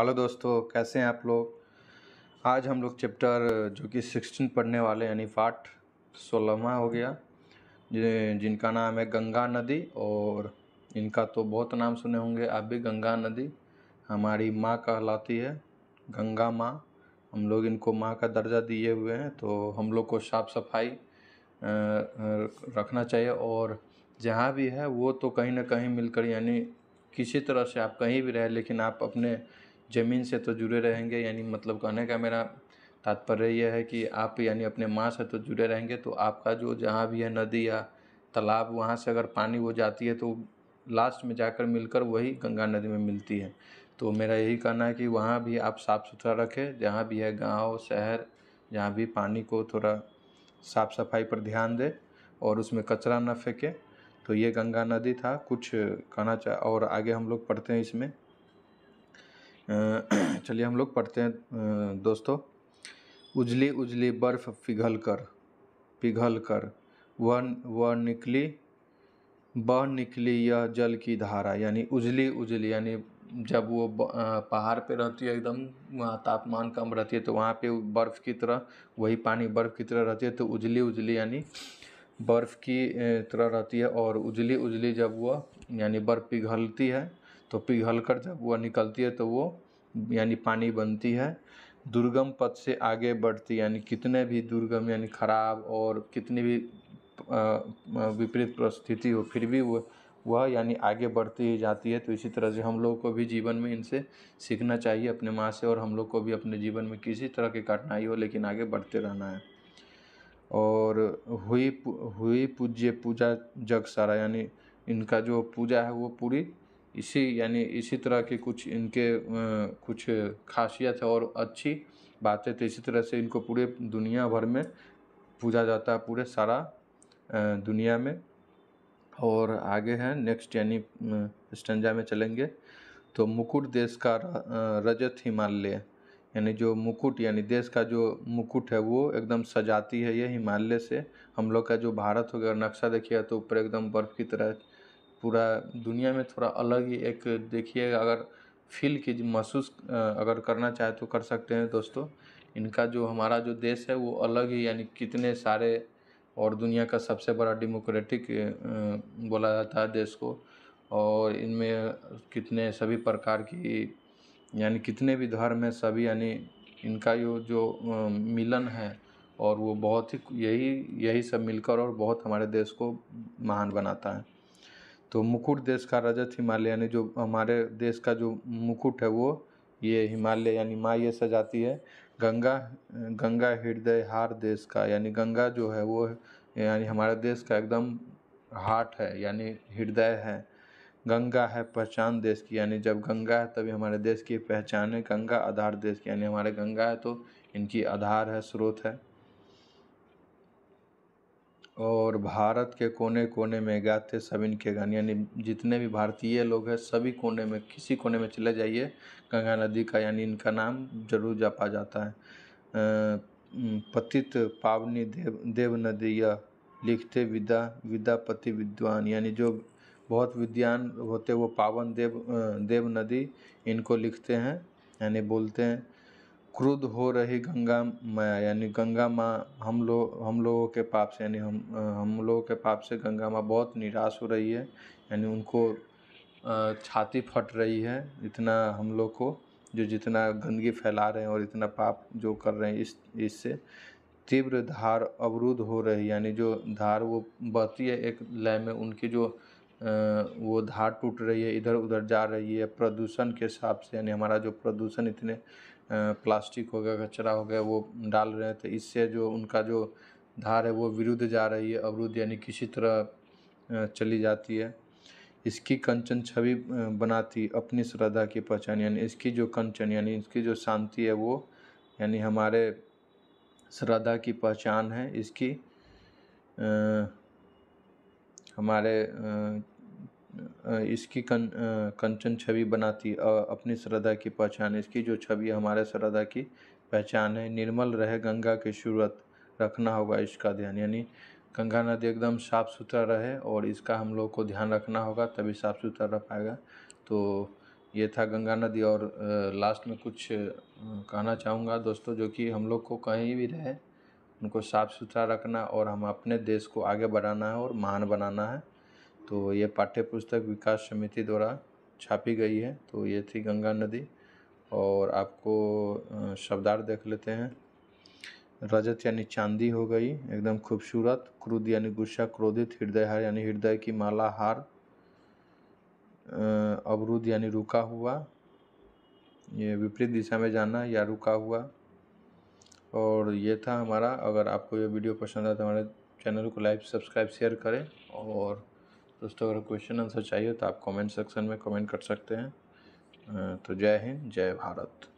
hello दोस्तों कैसे हैं आप लोग आज हम लोग चैप्टर जो कि सिक्सटीन पढ़ने वाले यानी पार्ट सोलहवा हो गया जिनका नाम है गंगा नदी और इनका तो बहुत नाम सुने होंगे आप भी गंगा नदी हमारी माँ कहलाती है गंगा माँ हम लोग इनको माँ का दर्जा दिए हुए हैं तो हम लोग को साफ़ सफाई रखना चाहिए और जहाँ भी है वो तो कहीं ना कहीं मिलकर यानी किसी तरह से आप कहीं भी रहे लेकिन आप अपने ज़मीन से तो जुड़े रहेंगे यानी मतलब कहने का मेरा तात्पर्य यह है कि आप यानी अपने माँ से तो जुड़े रहेंगे तो आपका जो जहाँ भी है नदी या तालाब वहाँ से अगर पानी वो जाती है तो लास्ट में जाकर मिलकर वही गंगा नदी में मिलती है तो मेरा यही कहना है कि वहाँ भी आप साफ़ सुथरा रखें जहाँ भी है गांव शहर जहाँ भी पानी को थोड़ा साफ़ सफाई पर ध्यान दें और उसमें कचरा न फेंकें तो ये गंगा नदी था कुछ कहना चाह और आगे हम लोग पढ़ते हैं इसमें चलिए हम लोग पढ़ते हैं दोस्तों उजली उजली बर्फ़ पिघल कर पिघल कर वह वह निकली बह निकली यह जल की धारा यानी उजली उजली यानी जब वो पहाड़ पे रहती है एकदम वहाँ तापमान कम रहती है तो वहाँ पे बर्फ़ की तरह वही पानी बर्फ़ की तरह रहती है तो उजली उजली यानी बर्फ़ की तरह रहती है और उजली उजली जब वह यानी बर्फ़ पिघलती है तो पिघल कर जब वह निकलती है तो वो यानी पानी बनती है दुर्गम पथ से आगे बढ़ती यानी कितने भी दुर्गम यानी खराब और कितनी भी विपरीत परिस्थिति हो फिर भी वह वह यानी आगे बढ़ती ही जाती है तो इसी तरह से हम लोग को भी जीवन में इनसे सीखना चाहिए अपने माँ से और हम लोग को भी अपने जीवन में किसी तरह की कठिनाई हो लेकिन आगे बढ़ते रहना है और हुई हुई पूज्य पूजा जग सारा यानी इनका जो पूजा है वो पूरी इसी यानी इसी तरह के कुछ इनके कुछ खासियत है और अच्छी बातें तो इसी तरह से इनको पूरे दुनिया भर में पूजा जाता है पूरे सारा दुनिया में और आगे हैं नेक्स्ट यानी स्टंजा में चलेंगे तो मुकुट देश का रजत हिमालय यानी जो मुकुट यानी देश का जो मुकुट है वो एकदम सजाती है ये हिमालय से हम लोग का जो भारत हो गया नक्शा देखिए तो ऊपर एकदम बर्फ़ की तरह पूरा दुनिया में थोड़ा अलग ही एक देखिए अगर फील कीजिए महसूस अगर करना चाहे तो कर सकते हैं दोस्तों इनका जो हमारा जो देश है वो अलग ही यानी कितने सारे और दुनिया का सबसे बड़ा डेमोक्रेटिक बोला जाता है देश को और इनमें कितने सभी प्रकार की यानी कितने भी धर्म है सभी यानी इनका यो जो मिलन है और वो बहुत ही यही यही सब मिलकर और बहुत हमारे देश को महान बनाता है तो मुकुट देश का रजत हिमालय यानी जो हमारे देश का जो मुकुट है वो ये हिमालय यानी माँ ये सजाती है गंगा गंगा हृदय हार देश का यानी गंगा जो है वो यानी हमारे देश का एकदम हार्ट है यानी हृदय है गंगा है पहचान देश की यानी जब गंगा है तभी हमारे देश की पहचान है गंगा आधार देश की यानी हमारे गंगा है तो इनकी आधार है स्रोत है और भारत के कोने कोने में गाते सब इनके गाने यानी जितने भी भारतीय लोग हैं सभी कोने में किसी कोने में चले जाइए गंगा नदी का यानी इनका नाम जरूर जापा जाता है पतित पावनी देव देव नदी या लिखते विदा विद्यापति विद्वान यानी जो बहुत विद्वान होते वो पावन देव देव नदी इनको लिखते हैं यानी बोलते हैं क्रुद्ध हो रही गंगा माया यानी गंगा माँ हम लोग हम लोगों के पाप से यानी हम हम लोगों के पाप से गंगा माँ बहुत निराश हो रही है यानी उनको छाती फट रही है इतना हम लोग को जो जितना गंदगी फैला रहे हैं और इतना पाप जो कर रहे हैं इस इससे तीव्र धार अवरुद्ध हो रही यानी जो धार वो बहती है एक लय में उनकी जो वो धार टूट रही है इधर उधर जा रही है प्रदूषण के हिसाब से यानी हमारा जो प्रदूषण इतने प्लास्टिक हो गया कचरा हो गया वो डाल रहे हैं तो इससे जो उनका जो धार है वो विरुद्ध जा रही है अवरुद्ध यानी किसी तरह चली जाती है इसकी कंचन छवि बनाती अपनी श्रद्धा की पहचान यानी इसकी जो कंचन यानी इसकी जो शांति है वो यानी हमारे श्रद्धा की पहचान है इसकी आ, हमारे आ, इसकी कं कंचन छवि बनाती अपनी श्रद्धा की पहचान इसकी जो छवि हमारे श्रद्धा की पहचान है निर्मल रहे गंगा की सूरत रखना होगा इसका ध्यान यानी गंगा नदी एकदम साफ़ सुथरा रहे और इसका हम लोग को ध्यान रखना होगा तभी साफ़ सुथरा रह पाएगा तो ये था गंगा नदी और लास्ट में कुछ कहना चाहूँगा दोस्तों जो कि हम लोग को कहीं भी रहे उनको साफ़ सुथरा रखना और हम अपने देश को आगे बढ़ाना है और महान बनाना है तो ये पाठ्य पुस्तक विकास समिति द्वारा छापी गई है तो ये थी गंगा नदी और आपको शब्दार्थ देख लेते हैं रजत यानी चांदी हो गई एकदम खूबसूरत क्रुद यानी गुस्सा क्रोधित हृदय हार यानी हृदय की माला हार अवरुद्ध यानी रुका हुआ ये विपरीत दिशा में जाना या रुका हुआ और ये था हमारा अगर आपको ये वीडियो पसंद आया तो हमारे चैनल को लाइक सब्सक्राइब शेयर करें और दोस्तों अगर क्वेश्चन आंसर चाहिए तो आप कमेंट सेक्शन में कमेंट कर सकते हैं तो जय हिंद जय भारत